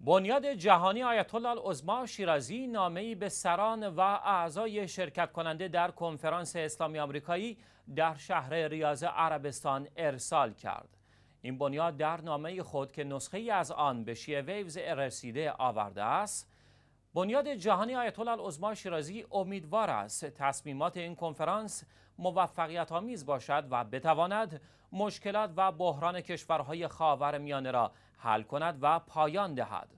بنیاد جهانی آیت الله شیرازی نامه‌ای به سران و اعضای شرکت کننده در کنفرانس اسلامی آمریکایی در شهر ریاض عربستان ارسال کرد. این بنیاد در نامه خود که نسخه از آن به شیوه ویوز رسیده آورده است، بنیاد جهانی آیت الله شیرازی امیدوار است تصمیمات این کنفرانس موفقیت آمیز باشد و بتواند مشکلات و بحران کشورهای خاورمیانه میانه را حل کند و پایان دهد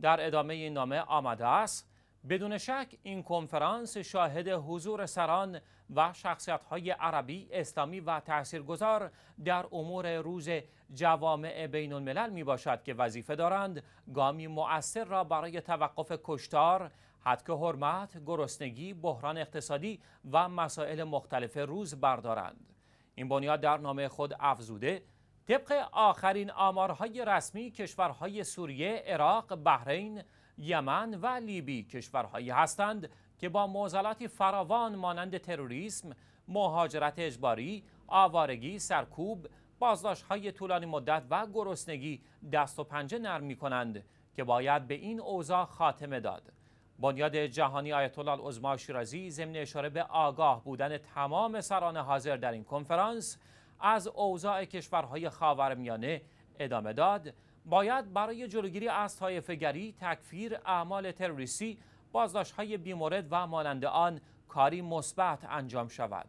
در ادامه این نامه آمده است بدون شک این کنفرانس شاهد حضور سران و شخصیت های عربی، اسلامی و گذار در امور روز جوامع بین الملل می باشد که وظیفه دارند گامی مؤثر را برای توقف کشتار، حدک حرمت، گرسنگی، بحران اقتصادی و مسائل مختلف روز بردارند. این بنیاد در نامه خود افزوده طبق آخرین آمارهای رسمی کشورهای سوریه، عراق، بحرین، یمن و لیبی کشورهایی هستند که با معضلاتی فراوان مانند تروریسم، مهاجرت اجباری، آوارگی، سرکوب، بازداشت های طولانی مدت و گرسنگی دست و پنجه نرم می کنند که باید به این اوضاع خاتمه داد. بنیاد جهانی آیت الله عظما شیرازی ضمن اشاره به آگاه بودن تمام سران حاضر در این کنفرانس از اوضاع کشورهای خاورمیانه ادامه داد باید برای جلوگیری از تایفگری، تکفیر، اعمال تروریستی، بازداشت‌های بیمورد و مانند آن کاری مثبت انجام شود.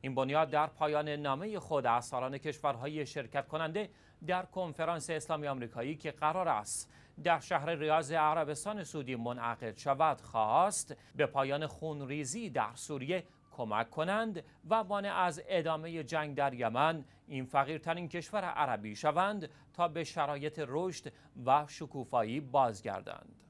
این بنیاد در پایان نامه خود از سالان کشورهای شرکت کننده در کنفرانس اسلامی آمریکایی که قرار است در شهر ریاض عربستان سعودی منعقد شود خواست به پایان خونریزی در سوریه کمک کنند و مانع از ادامه جنگ در یمن این فقیرترین کشور عربی شوند تا به شرایط رشد و شکوفایی بازگردند